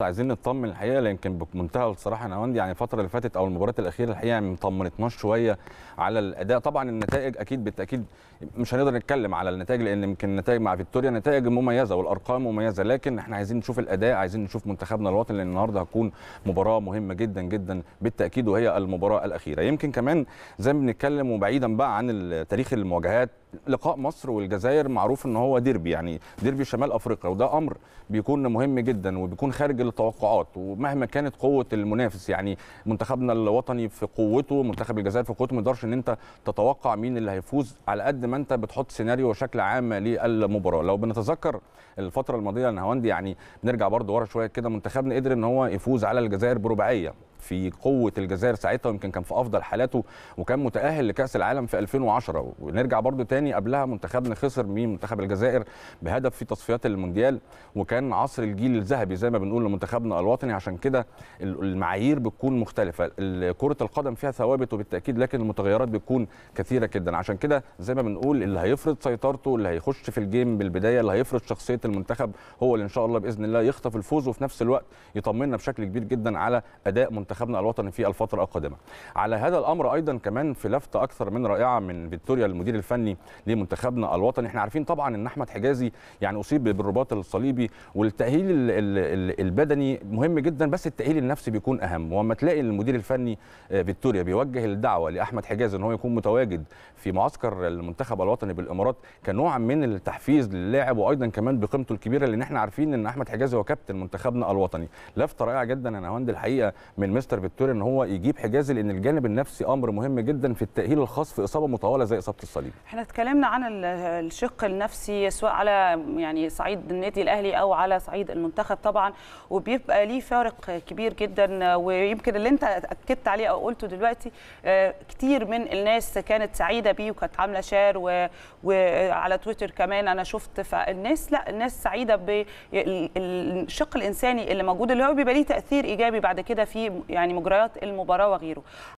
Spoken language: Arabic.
عايزين نطمن الحقيقه لان كان بمنتهى الصراحه نواندي يعني الفتره اللي فاتت او المباريات الاخيره الحقيقه يعني ما طمنتناش شويه على الاداء طبعا النتائج اكيد بالتاكيد مش هنقدر نتكلم على النتائج لان يمكن النتائج مع فيكتوريا نتائج مميزه والارقام مميزه لكن احنا عايزين نشوف الاداء عايزين نشوف منتخبنا الوطني لان النهارده هتكون مباراه مهمه جدا جدا بالتاكيد وهي المباراه الاخيره يمكن كمان زي ما بنتكلم وبعيدا بقى عن تاريخ المواجهات لقاء مصر والجزائر معروف ان هو ديربي يعني ديربي شمال افريقيا وده امر بيكون مهم جدا وبيكون خارج سجل التوقعات ومهما كانت قوه المنافس يعني منتخبنا الوطني في قوته منتخب الجزائر في قوته ما تقدرش ان انت تتوقع مين اللي هيفوز على قد ما انت بتحط سيناريو وشكل عام للمباراه لو بنتذكر الفتره الماضيه النهاوندي يعني بنرجع برضو ورا شويه كده منتخبنا قدر ان هو يفوز على الجزائر برباعيه في قوه الجزائر ساعتها ويمكن كان في افضل حالاته وكان متاهل لكاس العالم في 2010 ونرجع برضو تاني قبلها منتخبنا خسر من منتخب الجزائر بهدف في تصفيات المونديال وكان عصر الجيل الذهبي زي ما بنقول لمنتخبنا الوطني عشان كده المعايير بتكون مختلفه كره القدم فيها ثوابت وبالتاكيد لكن المتغيرات بتكون كثيره جدا عشان كده زي ما بنقول اللي هيفرض سيطرته اللي هيخش في الجيم بالبدايه اللي هيفرض شخصيه المنتخب هو اللي ان شاء الله باذن الله يخطف الفوز وفي نفس الوقت يطمنا بشكل كبير جدا على اداء منتخب منتخبنا الوطني في الفتره القادمه. على هذا الامر ايضا كمان في لفته اكثر من رائعه من فيكتوريا المدير الفني لمنتخبنا الوطني، احنا عارفين طبعا ان احمد حجازي يعني اصيب بالرباط الصليبي والتاهيل البدني مهم جدا بس التاهيل النفسي بيكون اهم، ولما تلاقي المدير الفني آه، فيكتوريا بيوجه الدعوه لاحمد حجازي ان هو يكون متواجد في معسكر المنتخب الوطني بالامارات كنوع من التحفيز للاعب وايضا كمان بقيمته الكبيره لان احنا عارفين ان احمد حجازي هو كابتن منتخبنا الوطني، لفته رائعه جدا انا الحقيقه من المستر فيتوريا ان هو يجيب حجازي لان الجانب النفسي امر مهم جدا في التاهيل الخاص في اصابه مطوله زي اصابه الصليب. احنا اتكلمنا عن الشق النفسي سواء على يعني صعيد النادي الاهلي او على صعيد المنتخب طبعا وبيبقى ليه فارق كبير جدا ويمكن اللي انت اكدت عليه او قلته دلوقتي آه، كتير من الناس كانت سعيده بيه وكانت عامله شير وعلى تويتر كمان انا شفت فالناس لا الناس سعيده بالشق الانساني اللي موجود اللي هو بيبقى ليه تاثير ايجابي بعد كده في يعني مجريات المباراه وغيره